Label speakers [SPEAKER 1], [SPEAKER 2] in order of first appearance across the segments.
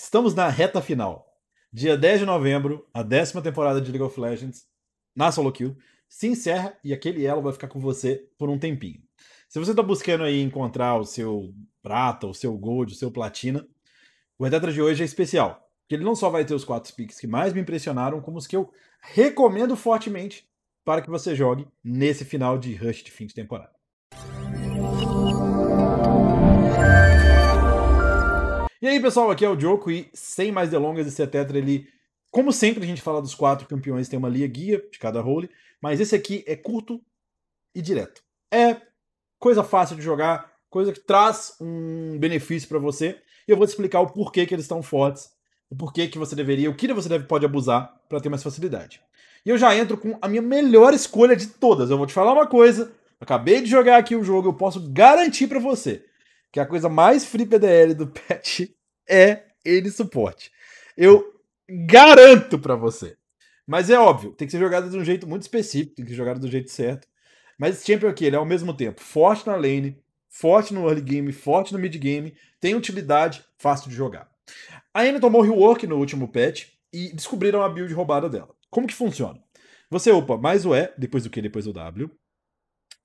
[SPEAKER 1] Estamos na reta final. Dia 10 de novembro, a décima temporada de League of Legends, na solo kill, se encerra e aquele elo vai ficar com você por um tempinho. Se você está buscando aí encontrar o seu prata, o seu gold, o seu platina, o Etetra de hoje é especial, porque ele não só vai ter os quatro picks que mais me impressionaram, como os que eu recomendo fortemente para que você jogue nesse final de rush de fim de temporada. E aí, pessoal, aqui é o Joko e sem mais delongas, esse é Tetra, ele... Como sempre, a gente fala dos quatro campeões, tem uma linha guia de cada role, mas esse aqui é curto e direto. É coisa fácil de jogar, coisa que traz um benefício para você, e eu vou te explicar o porquê que eles estão fortes, o porquê que você deveria, o que você deve, pode abusar para ter mais facilidade. E eu já entro com a minha melhor escolha de todas. Eu vou te falar uma coisa, acabei de jogar aqui o jogo, eu posso garantir para você que a coisa mais free PDL do patch é ele suporte. Eu garanto para você. Mas é óbvio, tem que ser jogado de um jeito muito específico, tem que ser jogado do jeito certo. Mas esse Champion aqui, é ele é ao mesmo tempo forte na lane, forte no early game, forte no mid game, tem utilidade, fácil de jogar. A Ana tomou rework no último patch e descobriram a build roubada dela. Como que funciona? Você upa mais o E, depois do Q depois o W.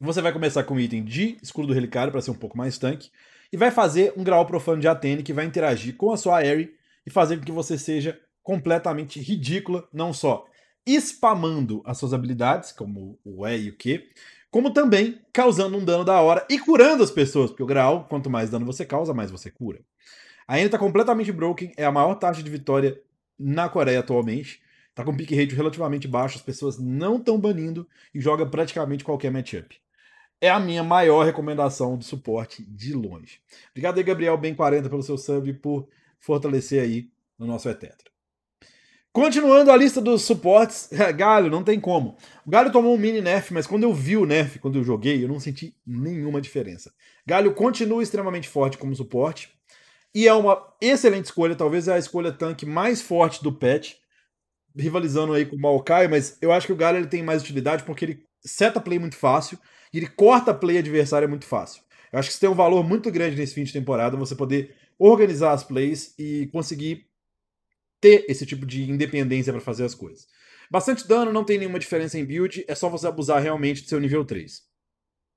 [SPEAKER 1] Você vai começar com o item de escudo do relicário para ser um pouco mais tanque e vai fazer um grau profano de Atene que vai interagir com a sua Airy e fazer com que você seja completamente ridícula, não só spamando as suas habilidades, como o E e o Q, como também causando um dano da hora e curando as pessoas, porque o grau, quanto mais dano você causa, mais você cura. A Anya tá completamente broken, é a maior taxa de vitória na Coreia atualmente. Tá com pick rate relativamente baixo, as pessoas não estão banindo e joga praticamente qualquer matchup é a minha maior recomendação de suporte de longe. Obrigado aí, Gabriel Bem40, pelo seu sub e por fortalecer aí no nosso Etetra. Continuando a lista dos suportes, Galho, não tem como. O Galho tomou um mini nerf, mas quando eu vi o nerf, quando eu joguei, eu não senti nenhuma diferença. Galho continua extremamente forte como suporte e é uma excelente escolha, talvez é a escolha tanque mais forte do patch, rivalizando aí com o Maokai, mas eu acho que o Galho ele tem mais utilidade porque ele seta play muito fácil e ele corta play adversária é muito fácil. Eu acho que isso tem um valor muito grande nesse fim de temporada, você poder organizar as plays e conseguir ter esse tipo de independência para fazer as coisas. Bastante dano, não tem nenhuma diferença em build, é só você abusar realmente do seu nível 3.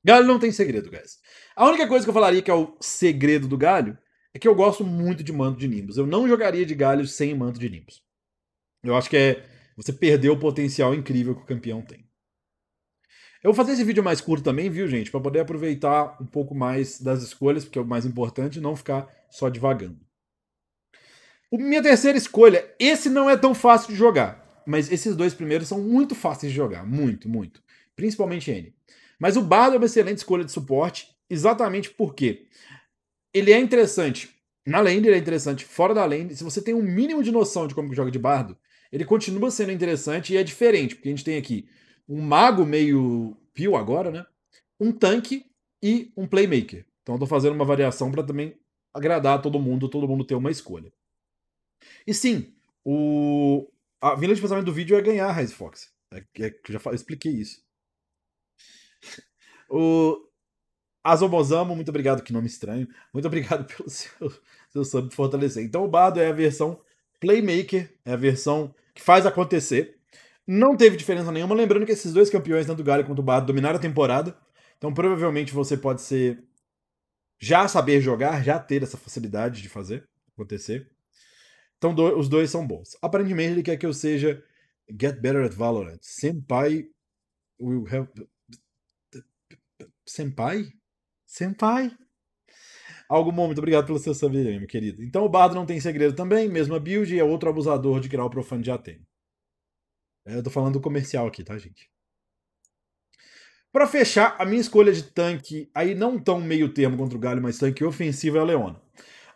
[SPEAKER 1] Galho não tem segredo, guys. A única coisa que eu falaria que é o segredo do galho é que eu gosto muito de manto de Nimbus. Eu não jogaria de galho sem manto de Nimbus. Eu acho que é você perdeu o potencial incrível que o campeão tem. Eu vou fazer esse vídeo mais curto também, viu, gente? Para poder aproveitar um pouco mais das escolhas, porque é o mais importante, não ficar só devagando. minha terceira escolha, esse não é tão fácil de jogar, mas esses dois primeiros são muito fáceis de jogar, muito, muito. Principalmente ele. Mas o Bardo é uma excelente escolha de suporte, exatamente porque ele é interessante na lane, ele é interessante fora da lane. Se você tem um mínimo de noção de como que joga de Bardo, ele continua sendo interessante e é diferente, porque a gente tem aqui um mago meio pio agora, né? Um tanque e um playmaker. Então eu tô fazendo uma variação para também agradar todo mundo, todo mundo ter uma escolha. E sim, o... a vila de pensamento do vídeo é ganhar a Rise Fox. É, é, já expliquei isso. o Azobozamo, muito obrigado, que nome estranho. Muito obrigado pelo seu, seu sub fortalecer. Então o Bardo é a versão Playmaker, é a versão que faz acontecer. Não teve diferença nenhuma, lembrando que esses dois campeões, tanto o Galo quanto o bardo dominaram a temporada. Então provavelmente você pode ser já saber jogar, já ter essa facilidade de fazer acontecer. Então do, os dois são bons. Aparentemente ele quer que eu seja Get Better at Valorant. Senpai will help. Senpai? Senpai? Algum momento, obrigado pelo seu saber, meu querido. Então o Bardo não tem segredo também, mesma build, e é outro abusador de criar o profano já tem. É, eu tô falando do comercial aqui, tá, gente? Para fechar, a minha escolha de tanque, aí não tão meio termo contra o Galho, mas tanque ofensivo é a Leona.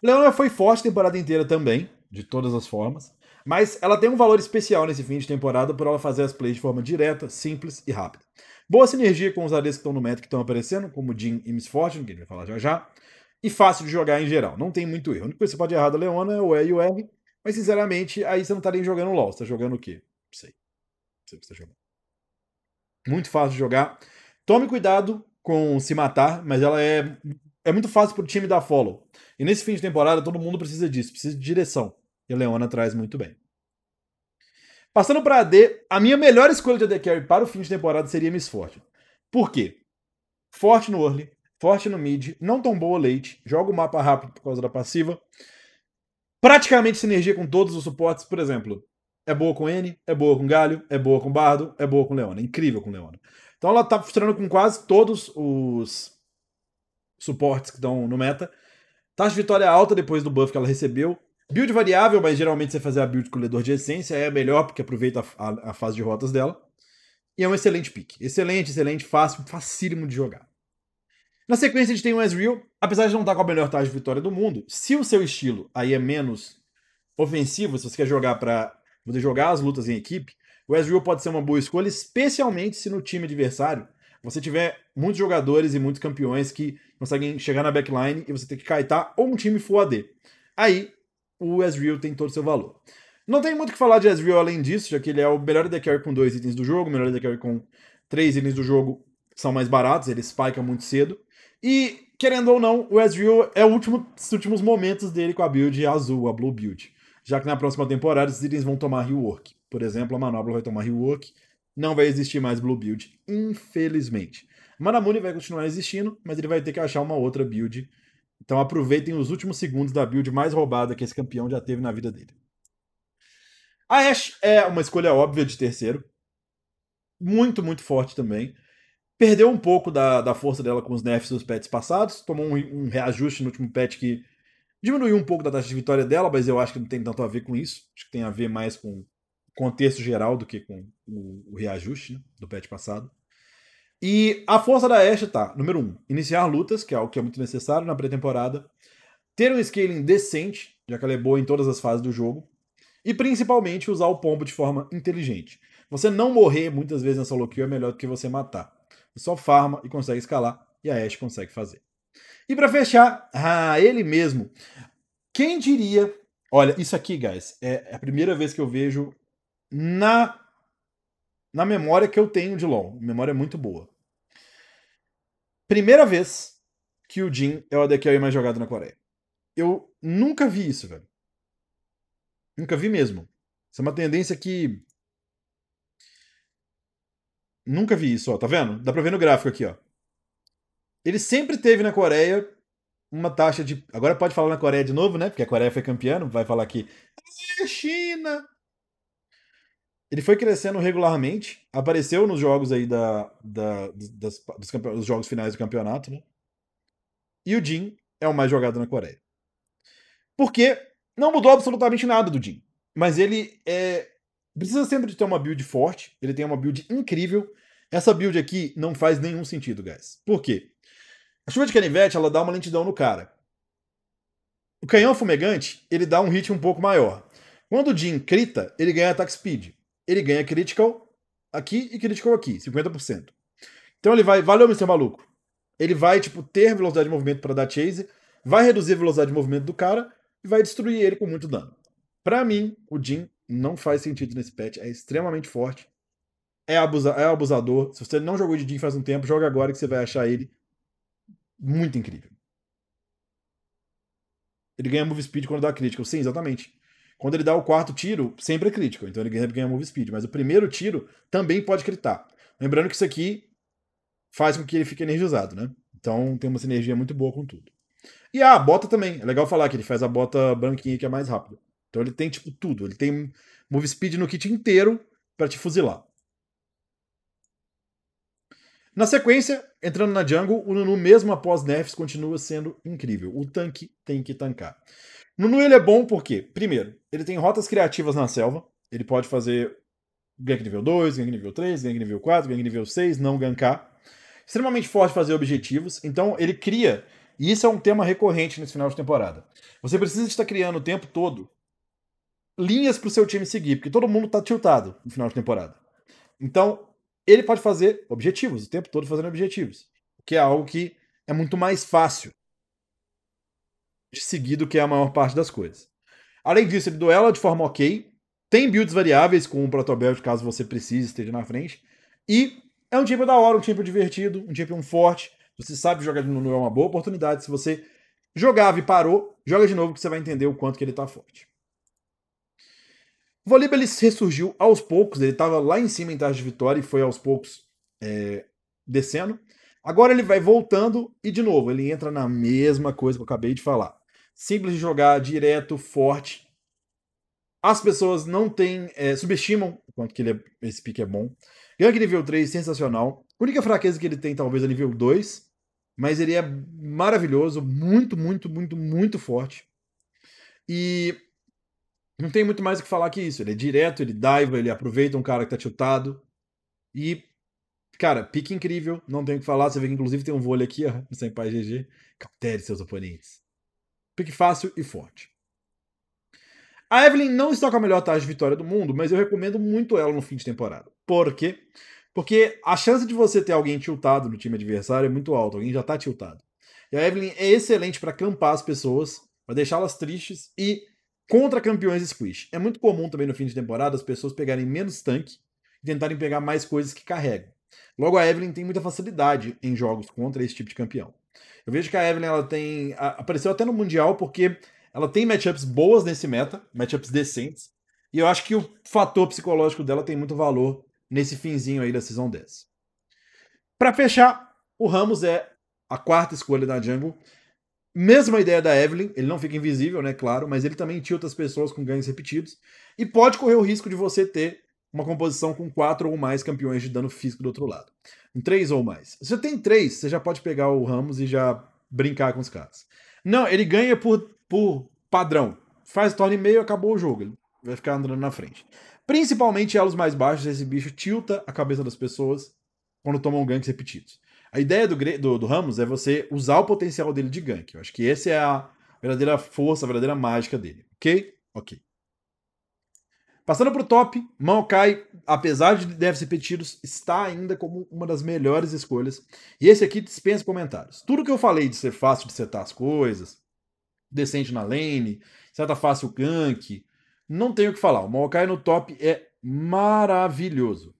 [SPEAKER 1] A Leona foi forte a temporada inteira também, de todas as formas, mas ela tem um valor especial nesse fim de temporada por ela fazer as plays de forma direta, simples e rápida. Boa sinergia com os ADs que estão no meta que estão aparecendo, como Jim e Miss Fortune, que a gente vai falar já já, e fácil de jogar em geral, não tem muito erro. A única coisa que você pode errar da Leona é o E e o R, mas sinceramente, aí você não tá nem jogando LoL, você tá jogando o quê? Não sei você precisa tá jogar. Muito fácil de jogar. Tome cuidado com se matar, mas ela é, é muito fácil pro time dar follow. E nesse fim de temporada, todo mundo precisa disso, precisa de direção. E a Leona traz muito bem. Passando para AD, a minha melhor escolha de AD Carry para o fim de temporada seria Miss forte Por quê? Forte no early, forte no mid, não tão boa late, joga o mapa rápido por causa da passiva, praticamente sinergia com todos os suportes, por exemplo é boa com N, é boa com Galho, é boa com Bardo, é boa com Leona. Incrível com Leona. Então ela tá funcionando com quase todos os suportes que estão no meta. Taxa de vitória alta depois do buff que ela recebeu. Build variável, mas geralmente você fazer a build com ledor de essência é melhor porque aproveita a, a, a, fase de rotas dela. E é um excelente pick. Excelente, excelente, fácil, facílimo de jogar. Na sequência a gente tem o Ezreal. Apesar de não estar tá com a melhor taxa de vitória do mundo, se o seu estilo aí é menos ofensivo, se você quer jogar para poder jogar as lutas em equipe, o Ezreal pode ser uma boa escolha, especialmente se no time adversário você tiver muitos jogadores e muitos campeões que conseguem chegar na backline e você tem que kaitar ou um time full AD. Aí o Ezreal tem todo o seu valor. Não tem muito o que falar de Ezreal além disso, já que ele é o melhor AD carry com dois itens do jogo, o melhor AD carry com três itens do jogo são mais baratos, ele spike muito cedo. E, querendo ou não, o Ezreal é o último, os últimos momentos dele com a build azul, a blue build já que na próxima temporada esses itens vão tomar rework. Por exemplo, a manobra vai tomar rework, não vai existir mais Blue Build, infelizmente. Manamune vai continuar existindo, mas ele vai ter que achar uma outra build. Então aproveitem os últimos segundos da build mais roubada que esse campeão já teve na vida dele. A Ash é uma escolha óbvia de terceiro. Muito, muito forte também. Perdeu um pouco da, da força dela com os nerfs dos pets passados. Tomou um, um reajuste no último pet que Diminuiu um pouco da taxa de vitória dela, mas eu acho que não tem tanto a ver com isso. Acho que tem a ver mais com o contexto geral do que com o, reajuste né, do patch passado. E a força da Ashe tá, número um, iniciar lutas, que é algo que é muito necessário na pré-temporada, ter um scaling decente, já que ela é boa em todas as fases do jogo, e principalmente usar o pombo de forma inteligente. Você não morrer muitas vezes na solo kill é melhor do que você matar. Você só farma e consegue escalar, e a Ashe consegue fazer. E para fechar, ah, ele mesmo. Quem diria? Olha, isso aqui, guys, é a primeira vez que eu vejo na na memória que eu tenho de LoL. Memória muito boa. Primeira vez que o Jin é o ADC mais jogado na Coreia. Eu nunca vi isso, velho. Nunca vi mesmo. Isso é uma tendência que. Nunca vi isso, ó. Tá vendo? Dá pra ver no gráfico aqui, ó ele sempre teve na Coreia uma taxa de. Agora pode falar na Coreia de novo, né? Porque a Coreia foi campeã, vai falar aqui. É China! Ele foi crescendo regularmente, apareceu nos jogos aí da, da das, dos, campe... dos jogos finais do campeonato, né? E o Jin é o mais jogado na Coreia. Porque não mudou absolutamente nada do Jin. Mas ele é... precisa sempre de ter uma build forte, ele tem uma build incrível. Essa build aqui não faz nenhum sentido, guys. Por quê? A chuva de canivete, ela dá uma lentidão no cara. O canhão fumegante, ele dá um ritmo um pouco maior. Quando o Jin crita, ele ganha attack speed. Ele ganha critical aqui e critical aqui, 50%. Então ele vai, valeu, Mr. Maluco. Ele vai, tipo, ter velocidade de movimento para dar chase, vai reduzir a velocidade de movimento do cara e vai destruir ele com muito dano. Para mim, o Jin não faz sentido nesse patch, é extremamente forte. É, abusa é abusador. Se você não jogou de Jin faz um tempo, joga agora que você vai achar ele muito incrível. Ele ganha move speed quando dá crítico. Sim, exatamente. Quando ele dá o quarto tiro, sempre é crítico. Então ele ganha move speed. Mas o primeiro tiro também pode critar. Lembrando que isso aqui faz com que ele fique energizado, né? Então tem uma sinergia muito boa com tudo. E a bota também. É legal falar que ele faz a bota branquinha que é mais rápida. Então ele tem, tipo, tudo. Ele tem move speed no kit inteiro para te fuzilar. Na sequência, entrando na jungle, o Nunu, mesmo após nerfs, continua sendo incrível. O tanque tem que tancar. Nunu ele é bom porque, primeiro, ele tem rotas criativas na selva. Ele pode fazer gank nível 2, gank nível 3, gank nível 4, gank nível 6, não gankar. Extremamente forte fazer objetivos. Então ele cria, e isso é um tema recorrente nesse final de temporada. Você precisa estar criando o tempo todo linhas para o seu time seguir, porque todo mundo está tiltado no final de temporada. Então, ele pode fazer objetivos, o tempo todo fazendo objetivos, que é algo que é muito mais fácil de seguir do que a maior parte das coisas. Além disso, ele duela de forma ok, tem builds variáveis com um protobelt caso você precise, esteja na frente, e é um tipo da hora, um tipo divertido, um tipo forte. Você sabe jogar de novo é uma boa oportunidade. Se você jogava e parou, joga de novo que você vai entender o quanto que ele tá forte. O ele ressurgiu aos poucos, ele estava lá em cima em Tarde de vitória e foi aos poucos é, descendo. Agora ele vai voltando e de novo ele entra na mesma coisa que eu acabei de falar. Simples de jogar, direto, forte. As pessoas não têm. É, subestimam o quanto que ele é, esse pique é bom. Gank nível 3, sensacional. A única fraqueza que ele tem, talvez, é nível 2. Mas ele é maravilhoso, muito, muito, muito, muito forte. E não tem muito mais o que falar que isso. Ele é direto, ele dive, ele aproveita um cara que tá tiltado. E, cara, pique incrível, não tem o que falar. Você vê que inclusive tem um vôlei aqui, ó, sem pai GG. Captere seus oponentes. Pique fácil e forte. A Evelyn não está com a melhor taxa de vitória do mundo, mas eu recomendo muito ela no fim de temporada. Por quê? Porque a chance de você ter alguém tiltado no time adversário é muito alta, alguém já tá tiltado. E a Evelyn é excelente para campar as pessoas, para deixá-las tristes e contra campeões squish. É muito comum também no fim de temporada as pessoas pegarem menos tanque e tentarem pegar mais coisas que carregam. Logo, a Evelyn tem muita facilidade em jogos contra esse tipo de campeão. Eu vejo que a Evelyn ela tem. apareceu até no Mundial porque ela tem matchups boas nesse meta, matchups decentes. E eu acho que o fator psicológico dela tem muito valor nesse finzinho aí da Season 10. Para fechar, o Ramos é a quarta escolha da Jungle. Mesma ideia da Evelyn, ele não fica invisível, né? Claro, mas ele também tilta as pessoas com ganhos repetidos. E pode correr o risco de você ter uma composição com quatro ou mais campeões de dano físico do outro lado. Em três ou mais. Se você tem três, você já pode pegar o Ramos e já brincar com os caras. Não, ele ganha por, por padrão. Faz torne meio, acabou o jogo. Ele vai ficar andando na frente. Principalmente elos mais baixos, esse bicho tilta a cabeça das pessoas quando tomam ganhos repetidos. A ideia do, do, do, Ramos é você usar o potencial dele de gank. Eu acho que essa é a verdadeira força, a verdadeira mágica dele. Ok? Ok. Passando para o top, Maokai, apesar de ser repetidos, está ainda como uma das melhores escolhas. E esse aqui dispensa comentários. Tudo que eu falei de ser fácil de setar as coisas, decente na lane, seta fácil o gank, não tenho o que falar. O Maokai no top é maravilhoso.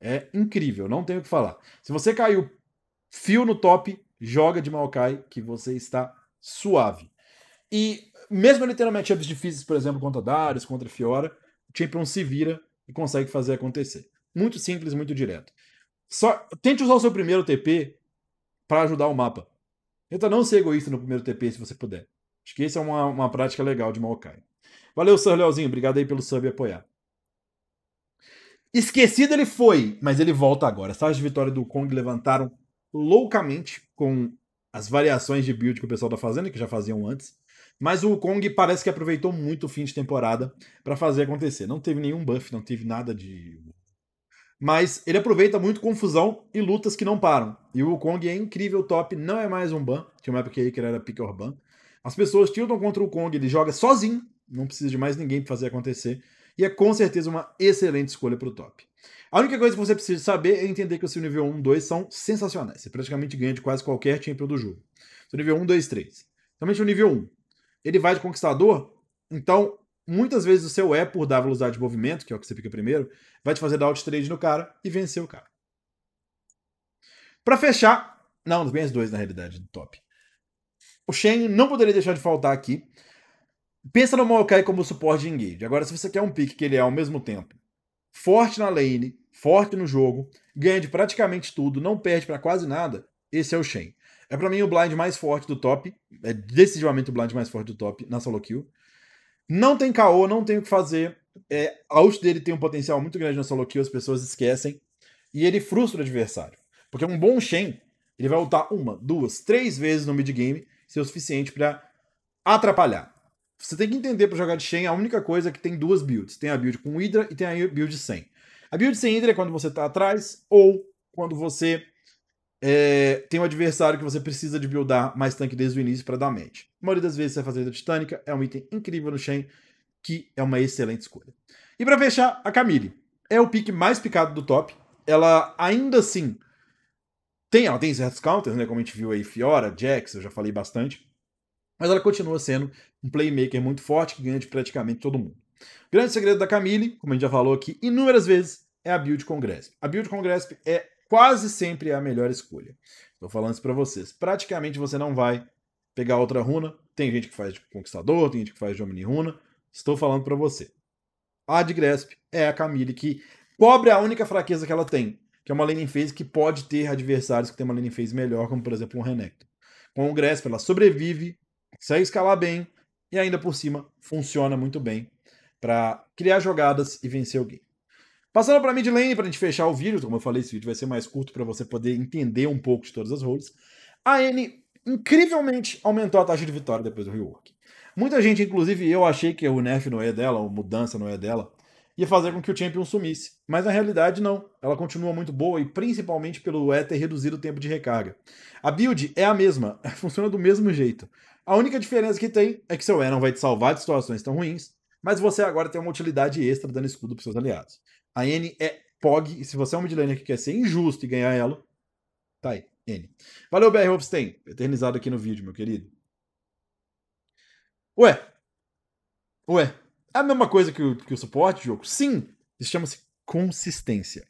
[SPEAKER 1] É incrível, não tenho o que falar. Se você caiu Fio no top, joga de Maokai, que você está suave. E mesmo ele tendo matchups difíceis, por exemplo, contra Darius, contra Fiora, o Champion se vira e consegue fazer acontecer. Muito simples, muito direto. Só tente usar o seu primeiro TP para ajudar o mapa. Tenta não ser egoísta no primeiro TP se você puder. Acho que essa é uma, uma prática legal de Maokai. Valeu, Sir Leozinho. Obrigado aí pelo sub e apoiar. Esquecido ele foi, mas ele volta agora. As de vitória do Kong levantaram loucamente com as variações de build que o pessoal tá fazendo, que já faziam antes. Mas o Kong parece que aproveitou muito o fim de temporada para fazer acontecer. Não teve nenhum buff, não teve nada de. Mas ele aproveita muito confusão e lutas que não param. E o Kong é incrível top, não é mais um ban. Tinha uma época que ele era pick or ban. As pessoas tiltam contra o Kong, ele joga sozinho, não precisa de mais ninguém para fazer acontecer. E é com certeza uma excelente escolha para o top. A única coisa que você precisa saber é entender que o seu nível 1 e 2 são sensacionais. Você praticamente ganha de quase qualquer champion do jogo. Seu nível 1, 2, 3. Somente o nível 1. Ele vai de conquistador, então muitas vezes o seu E por dar velocidade de movimento, que é o que você fica primeiro, vai te fazer dar out trade no cara e vencer o cara. Para fechar, não, bem as dois na realidade do top. O Shen não poderia deixar de faltar aqui. Pensa no Maokai como suporte de engage. Agora, se você quer um pick que ele é ao mesmo tempo forte na lane, forte no jogo, ganha de praticamente tudo, não perde para quase nada, esse é o Shen. É para mim o blind mais forte do top, é decisivamente o blind mais forte do top na solo kill. Não tem KO, não tem o que fazer. É, a ult dele tem um potencial muito grande na solo kill, as pessoas esquecem. E ele frustra o adversário. Porque um bom Shen, ele vai ultar uma, duas, três vezes no mid game, ser o suficiente para atrapalhar. Você tem que entender para jogar de Shen, a única coisa é que tem duas builds. Tem a build com Hydra e tem a build sem. A build sem Hydra é quando você tá atrás ou quando você é, tem um adversário que você precisa de buildar mais tanque desde o início para dar match. A maioria das vezes você vai fazer a Titânica, é um item incrível no Shen, que é uma excelente escolha. E para fechar, a Camille. É o pick mais picado do top. Ela ainda assim tem, ela tem certos counters, né? Como a gente viu aí, Fiora, Jax, eu já falei bastante. Mas ela continua sendo um playmaker muito forte que ganha de praticamente todo mundo. O grande segredo da Camille, como a gente já falou aqui inúmeras vezes, é a build com Grasp. A build com Grasp é quase sempre a melhor escolha. Estou falando isso para vocês. Praticamente você não vai pegar outra runa. Tem gente que faz de Conquistador, tem gente que faz de Omni Runa. Estou falando para você. A de Grasp é a Camille que cobre a única fraqueza que ela tem, que é uma laning phase que pode ter adversários que tem uma laning phase melhor, como por exemplo um Renekton. Com o Grasp ela sobrevive, consegue escalar bem, e ainda por cima funciona muito bem para criar jogadas e vencer alguém. Passando para mid lane, para a gente fechar o vídeo, como eu falei, esse vídeo vai ser mais curto para você poder entender um pouco de todas as roles. A N incrivelmente aumentou a taxa de vitória depois do rework. Muita gente, inclusive eu, achei que o nerf no E dela, ou mudança no E dela, ia fazer com que o Champion sumisse. Mas na realidade, não. Ela continua muito boa e principalmente pelo E ter reduzido o tempo de recarga. A build é a mesma, funciona do mesmo jeito. A única diferença que tem é que seu E não vai te salvar de situações tão ruins, mas você agora tem uma utilidade extra dando escudo para seus aliados. A N é POG, e se você é um midlaner que quer ser injusto e ganhar ela, tá aí, N. Valeu, BR Hopstein, eternizado aqui no vídeo, meu querido. Ué, ué, é a mesma coisa que o, que o suporte, de jogo? Sim, isso chama-se consistência.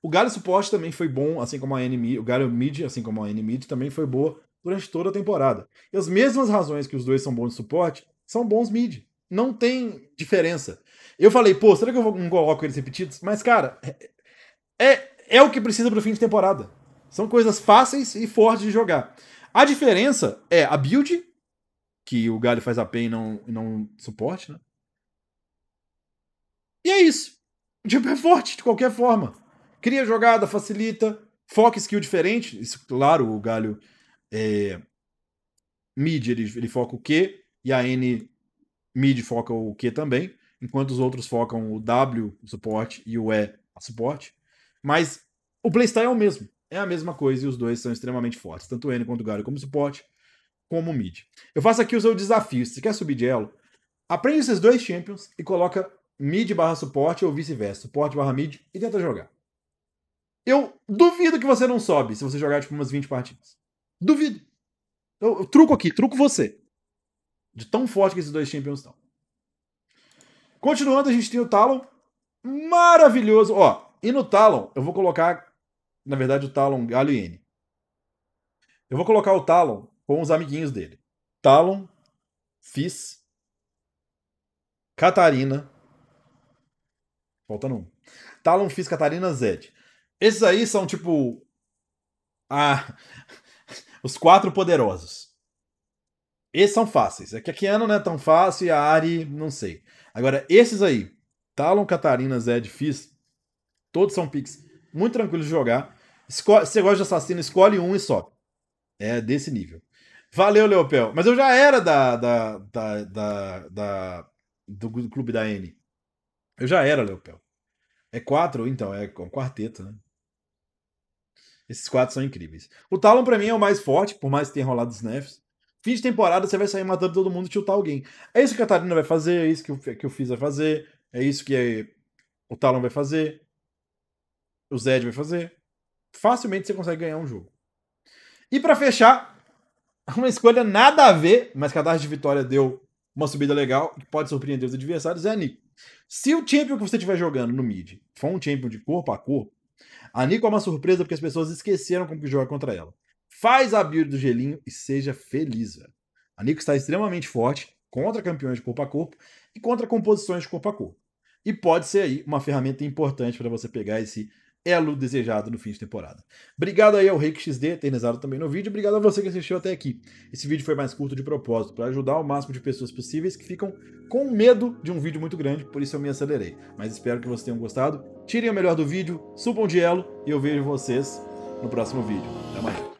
[SPEAKER 1] O galho suporte também foi bom, assim como a n o galho mid, assim como a N-Mid, também foi boa durante toda a temporada. E as mesmas razões que os dois são bons de suporte, são bons mid. Não tem diferença. Eu falei, pô, será que eu não coloco eles repetidos? Mas, cara, é, é, é o que precisa pro fim de temporada. São coisas fáceis e fortes de jogar. A diferença é a build, que o Galho faz AP e não, e não suporte, né? E é isso. O Jump é forte de qualquer forma. Cria jogada, facilita, foca skill diferente. Isso, claro, o Galho é, mid, ele, ele foca o Q, e a N mid foca o Q também, enquanto os outros focam o W, o suporte, e o E, a suporte. Mas o playstyle é o mesmo. É a mesma coisa e os dois são extremamente fortes. Tanto o N quanto o Galho como suporte, como mid. Eu faço aqui o seu desafio. Se você quer subir de elo, aprende esses dois champions e coloca mid barra suporte ou vice-versa, suporte barra mid e tenta jogar. Eu duvido que você não sobe se você jogar tipo umas 20 partidas. Duvido. Eu, eu truco aqui, truco você. De tão forte que esses dois champions estão. Continuando, a gente tem o Talon. Maravilhoso. Ó, e no Talon, eu vou colocar, na verdade, o Talon Galho e N. Eu vou colocar o Talon com os amiguinhos dele. Talon, Fizz, Catarina, Faltando um. Talon, Fizz, Catarina, Zed. Esses aí são, tipo, a... os quatro poderosos. Esses são fáceis. É que a Kiana não é tão fácil e a Ari, não sei. Agora, esses aí, Talon, Catarina, Zed, Fizz, todos são picks muito tranquilos de jogar. Escolhe, se você gosta de assassino, escolhe um e sobe. É desse nível. Valeu, Leopel. Mas eu já era da, da, da, da, da do clube da N. Eu já era Leopel. É quatro, então, é um quarteto, né? Esses quatro são incríveis. O Talon, para mim, é o mais forte, por mais que tenha rolado snaps. Fim de temporada, você vai sair matando todo mundo e chutar alguém. É isso que a Catarina vai fazer, é isso que o, que o Fizz vai fazer, é isso que é, o Talon vai fazer, o Zed vai fazer. Facilmente você consegue ganhar um jogo. E para fechar, uma escolha nada a ver, mas que a taxa de vitória deu uma subida legal, que pode surpreender os adversários, é a Nico. Se o champion que você estiver jogando no mid for um champion de corpo a corpo, a Nico é uma surpresa porque as pessoas esqueceram como que joga contra ela. Faz a build do gelinho e seja feliz, velho. A Nico está extremamente forte contra campeões de corpo a corpo e contra composições de corpo a corpo. E pode ser aí uma ferramenta importante para você pegar esse elo é desejado no fim de temporada. Obrigado aí ao ReikiXD, eternizado também no vídeo. Obrigado a você que assistiu até aqui. Esse vídeo foi mais curto de propósito, para ajudar o máximo de pessoas possíveis que ficam com medo de um vídeo muito grande, por isso eu me acelerei. Mas espero que vocês tenham gostado. Tirem o melhor do vídeo, subam de elo e eu vejo vocês no próximo vídeo. Até mais.